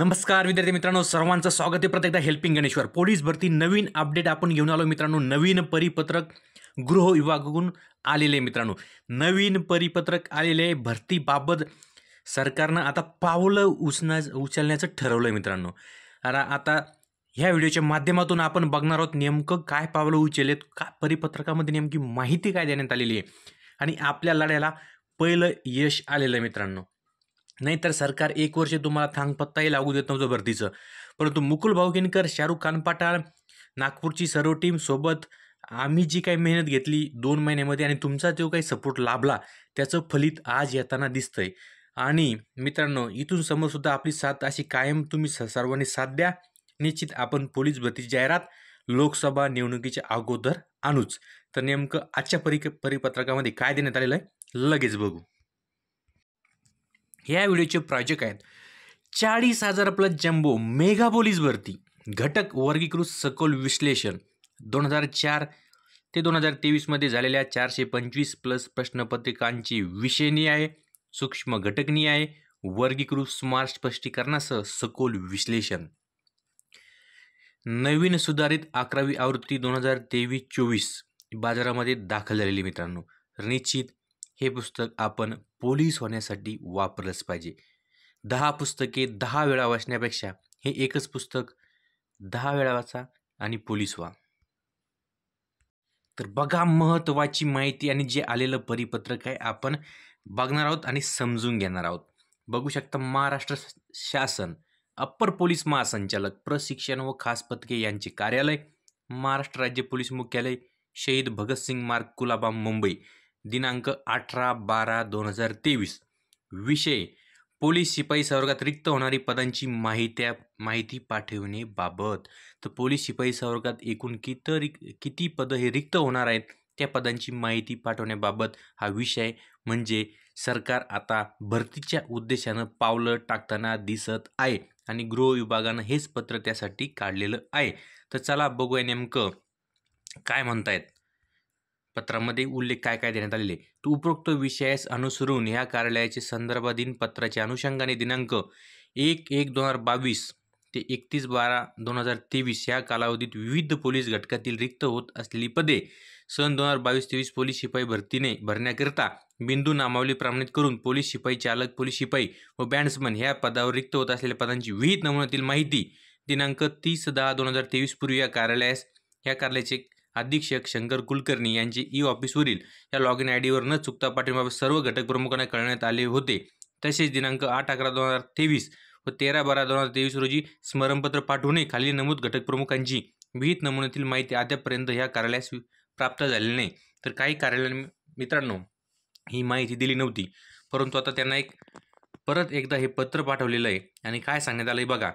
नमस्कार विद्यार्थी मित्रांनो सर्वांचं स्वागत आहे प्रत्येकदा हेल्पिंग गणेश्वर पोलीस भरती नवीन अपडेट आपण घेऊन आलो मित्रांनो नवीन परिपत्रक गृह विभागाकडून आलेले मित्रांनो नवीन परिपत्रक आलेले भरतीबाबत सरकारनं आता पावलं उचना उचलण्याचं ठरवलं आहे मित्रांनो आता आता ह्या व्हिडिओच्या माध्यमातून आपण बघणार आहोत नेमकं काय पावलं उचललेत का परिपत्रकामध्ये नेमकी माहिती काय देण्यात आलेली आहे आणि आपल्या लढ्याला पहिलं यश आलेलं आहे मित्रांनो नाहीतर सरकार एक वर्ष तुम्हाला थांगपत्ताही लागू देत नव्हतं भरतीचं परंतु मुकुल भाऊगिनकर शाहरुख खान नागपूरची सर्व टीम सोबत आम्ही जी काही मेहनत घेतली दोन महिन्यामध्ये आणि तुमचा जो काही सपोर्ट लाभला त्याचं फलित आज येताना दिसतंय आणि मित्रांनो इथून समोर आपली साथ अशी कायम तुम्ही सर्वांनी साथ द्या निश्चित आपण पोलीस भरतीची जाहिरात लोकसभा निवडणुकीच्या अगोदर आणूच तर नेमकं आजच्या परिक परिपत्रकामध्ये काय देण्यात आलेलं आहे लगेच बघू या व्हिडिओचे प्रायोजक आहेत चाळीस हजार प्लस जम्बो मेगा पोलीस भरती घटक वर्गीकृत सखोल विश्लेषण दोन हजार चार ते दोन हजार तेवीसमध्ये झालेल्या चारशे पंचवीस प्लस प्रश्नपत्रिकांची विषयनी आहे सूक्ष्म घटकनी आहे वर्गीकृत स्मार्ट स्पष्टीकरणासह सखोल विश्लेषण नवीन सुधारित अकरावी आवृत्ती दोन हजार तेवीस चोवीस बाजारामध्ये दाखल झालेली मित्रांनो निश्चित हे पुस्तक आपण पोलीस होण्यासाठी वापरलंच पाहिजे दहा पुस्तके दहा वेळा वाचण्यापेक्षा हे एकच पुस्तक दहा वेळा वाचा आणि पोलीस व्हा तर बघा महत्त्वाची माहिती आणि जे आलेलं परिपत्रक आहे आपण बघणार आहोत आणि समजून घेणार आहोत बघू शकता महाराष्ट्र शासन अप्पर पोलीस महासंचालक प्रशिक्षण व खास पथके यांचे कार्यालय महाराष्ट्र राज्य पोलीस मुख्यालय शहीद भगतसिंग मार्ग कुलाबा मुंबई दिनांक अठरा बारा दोन हजार तेवीस विषय पोलीस शिपाई संवर्गात रिक्त होणारी पदांची माहित्या माहिती पाठविणेबाबत तर पोलीस शिपाई संवर्गात एकूण किती किती पदं हे रिक्त होणार आहेत त्या पदांची माहिती पाठवण्याबाबत हा विषय म्हणजे सरकार आता भरतीच्या उद्देशानं पावलं टाकताना दिसत आहे आणि गृह विभागानं हेच पत्र त्यासाठी काढलेलं आहे तर चला बघूया नेमकं काय म्हणतायत पत्रामध्ये उल्लेख काय काय देण्यात आलेले तो उपरोक्त विषयास अनुसरून ह्या कार्यालयाचे संदर्भाधीन पत्राच्या अनुषंगाने दिनांक एक एक दोन हजार बावीस ते एकतीस बारा दोन हजार तेवीस या कालावधीत विविध पोलीस घटकातील रिक्त होत असलेली पदे सन दोन हजार बावीस तेवीस पोलीस शिपाई भरतीने भरण्याकरिता बिंदू नामावली प्रमाणित करून पोलीस शिपाई चालक पोलीस शिपाई व बँड्समन ह्या पदावर रिक्त होत असलेल्या पदांची विहित नमुन्यातील माहिती दिनांक तीस दहा दोन हजार तेवीस पूर्वी या कार्यालयास या कार्यालयाचे अधीक्षक शंकर कुलकर्णी यांचे ई ऑफिसवरील या लॉग इन आय डीवर न चुकता पाठिंबाबत सर्व घटक प्रमुखांना कळण्यात आले होते तसेच दिनांक आठ अकरा दोन हजार तेवीस व तेरा बारा दोन हजार तेवीस रोजी स्मरणपत्र पाठवणे खाली नमूद घटक प्रमुखांची विहित नमुन्यातील माहिती अद्यापर्यंत ह्या कार्यालयास प्राप्त झालेली नाही तर काही कार्यालयां मित्रांनो ही माहिती दिली नव्हती परंतु आता त्यांना एक परत एकदा हे पत्र पाठवलेलं आहे आणि काय सांगण्यात आलं आहे बघा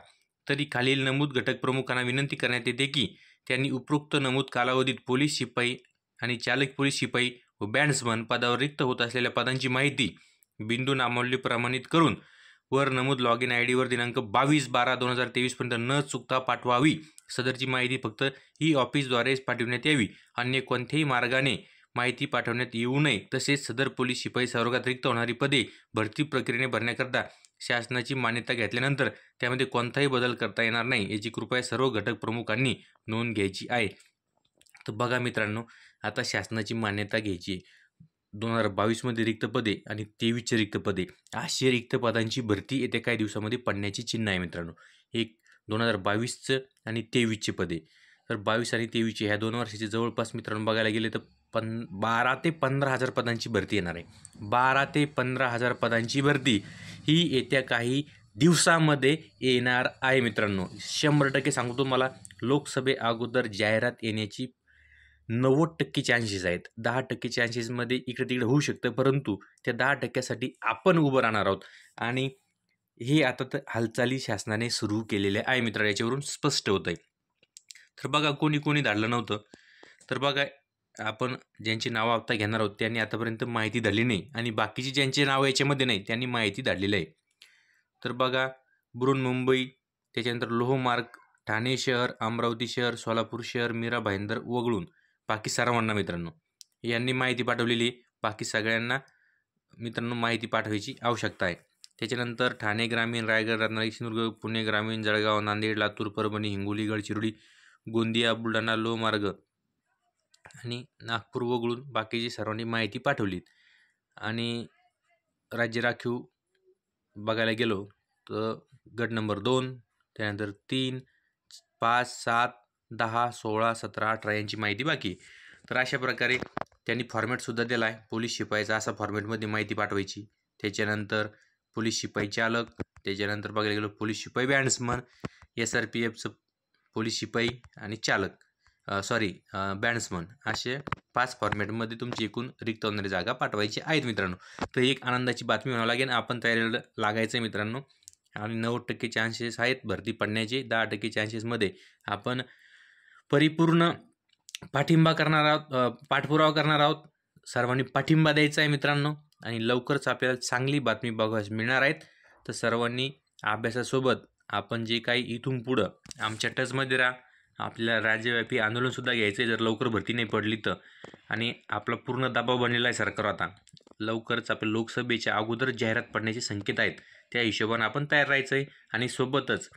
तरी खालील नमूद घटक प्रमुखांना विनंती करण्यात येते की त्यांनी उपरोक्त नमूद कालावधीत पोलीस शिपाई आणि चालक पोलीस शिपाई व बँड्समन पदावर रिक्त होत असलेल्या पदांची माहिती बिंदू नामवली प्रमाणित करून वर नमूद लॉग इन आय डीवर दिनांक बावीस बारा दोन हजार तेवीसपर्यंत न चुकता पाठवावी सदरची माहिती फक्त ई ऑफिसद्वारेच पाठविण्यात यावी अन्य कोणत्याही मार्गाने माहिती पाठवण्यात येऊ नये तसेच सदर पोलीस शिपाई सर्वात रिक्त होणारी पदे भरती प्रक्रियेने भरण्याकरता शासनाची मान्यता घेतल्यानंतर त्यामध्ये कोणताही बदल करता येणार नाही याची कृपया सर्व घटक प्रमुखांनी नोंद घ्यायची आहे तर बघा मित्रांनो आता शासनाची मान्यता घ्यायची दोन हजार बावीसमध्ये रिक्त पदे आणि तेवीसचे रिक्त पदे अशी रिक्त पदांची भरती येत्या काही दिवसामध्ये पडण्याची चिन्ह आहे मित्रांनो एक दोन हजार बावीसचं आणि तेवीसचे पदे तर बावीस आणि तेवीसचे ह्या दोन वर्षाचे जवळपास मित्रांनो बघायला गेले तर पन बारा ते पंधरा हजार पदांची भरती येणार आहे बारा ते पंधरा हजार पदांची भरती ही येत्या काही दिवसामध्ये येणार आहे मित्रांनो शंभर टक्के सांगतो मला लोकसभे अगोदर जाहिरात येण्याची नव्वद टक्के चान्सेस आहेत दहा टक्के चान्सेसमध्ये इकडे तिकडे होऊ शकतं परंतु त्या दहा टक्क्यासाठी आपण उभं राहणार आहोत आणि हे आता तर हालचाली शासनाने सुरू केलेले आहे मित्र याच्यावरून स्पष्ट होतं आहे तर बघा कोणी कोणी धाडलं नव्हतं तर बघा आपण ज्यांची नावं आत्ता घेणार आहोत त्यांनी आतापर्यंत माहिती धाडली नाही आणि बाकीची ज्यांची नावं याच्यामध्ये नाही त्यांनी माहिती धाडलेली आहे तर बघा बुरुन मुंबई त्याच्यानंतर लोहमार्ग ठाणे शहर अमरावती शहर सोलापूर शहर मीरा भाईंदर वगळून बाकी सर्वांना मित्रांनो यांनी माहिती पाठवलेली बाकी सगळ्यांना मित्रांनो माहिती पाठवायची आवश्यकता आहे त्याच्यानंतर ठाणे ग्रामीण रायगड रत्नागिरी सिंधुदुर्ग पुणे ग्रामीण जळगाव नांदेड लातूर परभणी हिंगोली गडचिरोली गोंदिया बुलढाणा लोहमार्ग आणि नागपूर वगळून बाकीची सर्वांनी माहिती पाठवलीत आणि राज्य राखीव बघायला गेलो तर गट नंबर दोन त्यानंतर तीन पाच सात दहा सोळा सतरा अठरा यांची माहिती बाकी तर अशा प्रकारे त्यांनी फॉर्मेटसुद्धा दिला आहे पोलीस शिपाईचा असा फॉर्मेटमध्ये माहिती पाठवायची त्याच्यानंतर पोलीस शिपाई चालक त्याच्यानंतर बघायला गेलो पोलीस शिपाई बँड्समन एस आर पी एफचं पोलीस शिपाई आणि चालक सॉरी बॅट्समन असे पाच फॉर्मॅटमध्ये तुमची एकूण रिक्त होणारी जागा पाठवायची आहेत मित्रांनो तर एक आनंदाची बातमी म्हणावं लागेल आपण तयारीला लागायचं मित्रांनो आणि नव्वद टक्के चान्सेस आहेत भरती पडण्याचे दहा टक्के चान्सेसमध्ये आपण परिपूर्ण पाठिंबा करणार आहोत पाठपुरावा करणार आहोत सर्वांनी पाठिंबा द्यायचा आहे मित्रांनो आणि लवकरच आपल्याला चांगली बातमी बघायला मिळणार आहेत तर सर्वांनी अभ्यासासोबत आपण जे काही इथून पुढं आमच्या टचमध्ये राहा आपल्याला राज्यव्यापी आंदोलनसुद्धा घ्यायचं आहे जर लवकर भरती नाही पडली तर आणि आपला पूर्ण दबाव बनलेला आहे सरकार आता लवकरच आपल्या लोकसभेच्या अगोदर जाहिरात पडण्याचे संकेत आहेत त्या हिशोबानं आपण तयार राहायचं आहे आणि सोबतच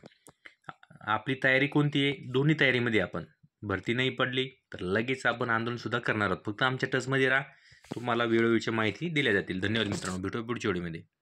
आपली तयारी कोणती आहे दोन्ही तयारीमध्ये आपण भरती नाही पडली तर लगेच आपण आंदोलनसुद्धा करणार आहोत फक्त आमच्या टचमध्ये राहा तुम्हाला वेळोवेळीच्या माहिती दिल्या जातील धन्यवाद मित्रांनो भेटू पुढच्या वेळीमध्ये